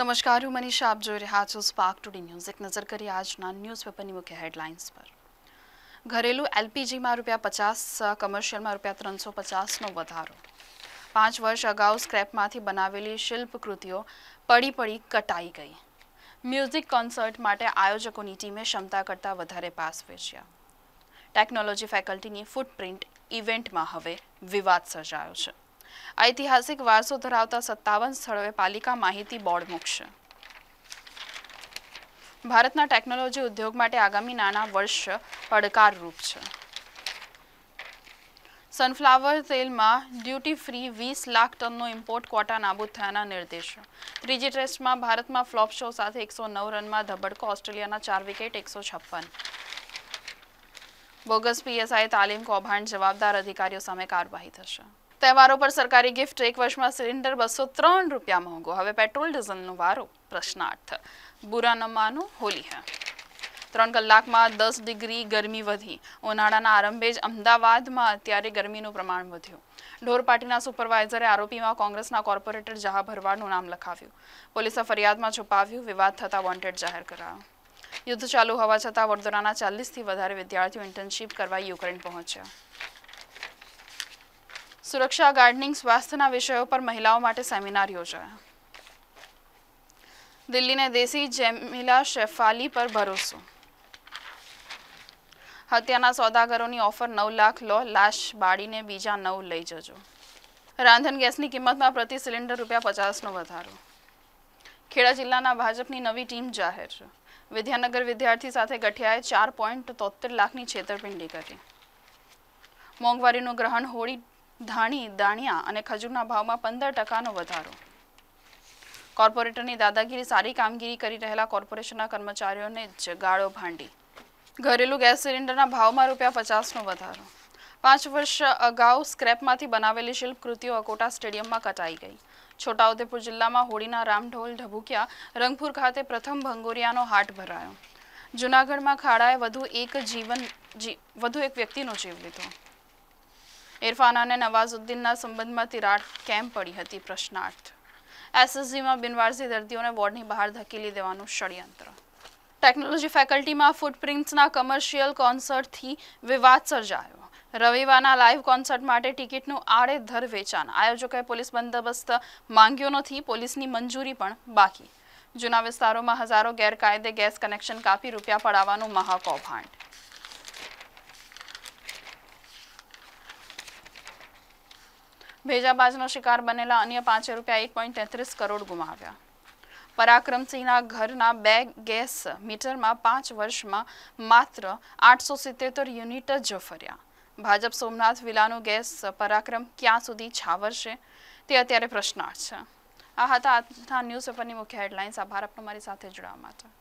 નમસ્કાર હું મનીષા આપ જોઈ રહ્યા છો સ્પાર્ક ટુડી ન્યૂઝ એક નજર કરી આજના ન્યૂઝપેપરની મુખ્ય હેડલાઇન્સ પર ઘરેલું એલપીજીમાં રૂપિયા પચાસ કમર્શિયલમાં રૂપિયા ત્રણસો પચાસનો વધારો પાંચ વર્ષ અગાઉ સ્ક્રેપમાંથી બનાવેલી શિલ્પકૃતિઓ પડી પડી કટાઈ ગઈ મ્યુઝિક કોન્સર્ટ માટે આયોજકોની ટીમે ક્ષમતા કરતાં વધારે પાસ વેચ્યા ટેકનોલોજી ફેકલ્ટીની ફૂટપ્રિન્ટ ઇવેન્ટમાં હવે વિવાદ સર્જાયો છે ઐતિહાસિક વારસો ધરાવતા સત્તાવન સ્થળોએ પાલિકા માહિતી બોર્ડ મૂકશે ભારતના ટેકનોલોજી ઉદ્યોગ માટે આગામી નાના વર્ષ પડકારરૂપ છે સનફ્લાવર તેલમાં ડ્યુટી ફ્રી વીસ લાખ ટનનો ઇમ્પોર્ટ ક્વોટા નાબૂદ થયાના નિર્દેશ ત્રીજી ટેસ્ટમાં ભારતમાં ફ્લોપ શો સાથે એકસો નવ રનમાં ધબડકો ઓસ્ટ્રેલિયાના ચાર વિકેટ એકસો છપ્પન બોગસ પીએસઆઈ તાલીમ કૌભાંડ જવાબદાર અધિકારીઓ સામે કાર્યવાહી થશે તહેવારો પર સરકારી ગિફ્ટ એક વર્ષમાં સિલિન્ડર બસો ત્રણ રૂપિયા મોંઘો હવે પેટ્રોલ ડીઝલનો વારો પ્રશ્નાર્થ બુરા ન હોલી હે ત્રણ કલાકમાં દસ ડિગ્રી ગરમી વધી ઉનાળાના આરંભે જ અમદાવાદમાં અત્યારે ગરમીનું પ્રમાણ વધ્યું ઢોર પાર્ટીના સુપરવાઇઝરે આરોપીમાં કોંગ્રેસના કોર્પોરેટર જહા ભરવાડનું નામ લખાવ્યું પોલીસે ફરિયાદમાં છુપાવ્યું વિવાદ થતાં વોન્ટેડ જાહેર કરાયો યુદ્ધ ચાલુ હોવા છતાં વડોદરાના ચાલીસથી વધારે વિદ્યાર્થીઓ ઇન્ટર્નશીપ કરવા યુક્રેન પહોંચ્યા સુરક્ષા ગાર્ડનિંગ સ્વાસ્થ્યના વિષયો પર મહિલાઓ માટે સેમિનાર યોજાયા દિલ્હીને દેશી જેમિલા શેફાલી પર ભરોસો હત્યાના સોદાગરોની ઓફર નવ લાખ લો લાશ બાળીને બીજા નવ લઈ જજો રાંધણ ગેસની કિંમતમાં પ્રતિ સિલિન્ડર રૂપિયા પચાસનો વધારો ખેડા જિલ્લાના ભાજપની નવી ટીમ જાહેર વિદ્યાનગર વિદ્યાર્થી સાથે ગઠિયાએ ચાર પોઈન્ટ તોતેર લાખની છેતરપિંડી કરી મોંઘવારીનું ગ્રહણ હોળી ધાણી દાણિયા અને ખજૂરના ભાવમાં પંદર ટકાનો વધારો કોર્પોરેટરની દાદાગીરી સારી કામગીરી કરી રહેલા કોર્પોરેશનના કર્મચારીઓને જ ગાળો ભાંડી ઘરેલું ગેસ સિલિન્ડરના ભાવમાં રૂપિયા પચાસનો વધારો પાંચ વર્ષ અગાઉ સ્ક્રેપમાંથી બનાવેલી શિલ્પકૃતિઓ અકોટા સ્ટેડિયમમાં કટાઈ ગઈ છોટાઉદેપુર જિલ્લામાં હોળીના રામઢોલ ઢબુક્યા રંગપુર ખાતે પ્રથમ ભંગોરિયાનો હાટ ભરાયો જૂનાગઢમાં ખાડાએ વધુ એક જીવન વધુ એક વ્યક્તિનો જીવ લીધો ઇરફાન અને નવાઝુદ્દીનના સંબંધમાં તિરાડ કેમ પડી હતી પ્રશ્નાર્થ એસએસજીમાં બિનવારસી દર્દીઓને વોર્ડની બહાર ધકેલી દેવાનું ષડયંત્ર ટેકનોલોજી ફેકલ્ટીમાં ફૂટપ્રિન્ટ્સના કમર્શિયલ કોન્સર્ટથી વિવાદ સર્જાયો રવિવારના લાઈવ કોન્સર્ટ માટે ટિકિટનું આડેધર વેચાણ આયોજકોએ પોલીસ બંદોબસ્ત માંગ્યો નથી પોલીસની મંજૂરી પણ બાકી જૂના વિસ્તારોમાં હજારો ગેરકાયદે ગેસ કનેક્શન કાપી રૂપિયા પડાવવાનું મહાકૌભાંડ ભેજાબાજનો શિકાર બનેલા અન્ય પાંચે રૂપિયા એક પોઈન્ટ તેત્રીસ કરોડ ગુમાવ્યા પરાક્રમસિંહના ઘરના બે ગેસ મીટરમાં પાંચ વર્ષમાં માત્ર આઠસો સિત્તેતર યુનિટ જ ફર્યા ભાજપ સોમનાથ વિલાનું ગેસ પરાક્રમ ક્યાં સુધી છાવરશે તે અત્યારે પ્રશ્નાર્થ છે આ હતા આજના ન્યૂઝપેપરની મુખ્ય હેડલાઇન્સ આભાર આપનો મારી સાથે જોડાવા માટે